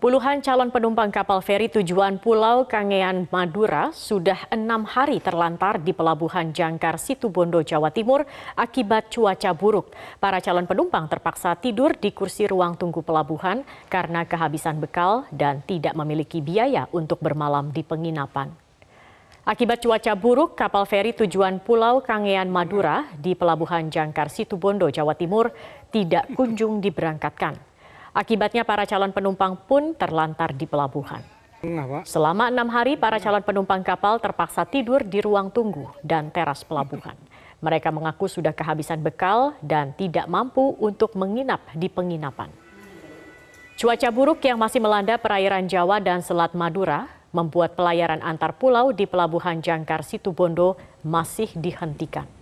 Puluhan calon penumpang kapal feri tujuan Pulau Kangean, Madura sudah enam hari terlantar di Pelabuhan Jangkar, Situbondo, Jawa Timur akibat cuaca buruk. Para calon penumpang terpaksa tidur di kursi ruang tunggu pelabuhan karena kehabisan bekal dan tidak memiliki biaya untuk bermalam di penginapan. Akibat cuaca buruk, kapal feri tujuan Pulau Kangean, Madura di Pelabuhan Jangkar, Situbondo, Jawa Timur tidak kunjung diberangkatkan. Akibatnya para calon penumpang pun terlantar di pelabuhan. Selama enam hari, para calon penumpang kapal terpaksa tidur di ruang tunggu dan teras pelabuhan. Mereka mengaku sudah kehabisan bekal dan tidak mampu untuk menginap di penginapan. Cuaca buruk yang masih melanda perairan Jawa dan Selat Madura membuat pelayaran antar pulau di Pelabuhan Jangkar Situbondo masih dihentikan.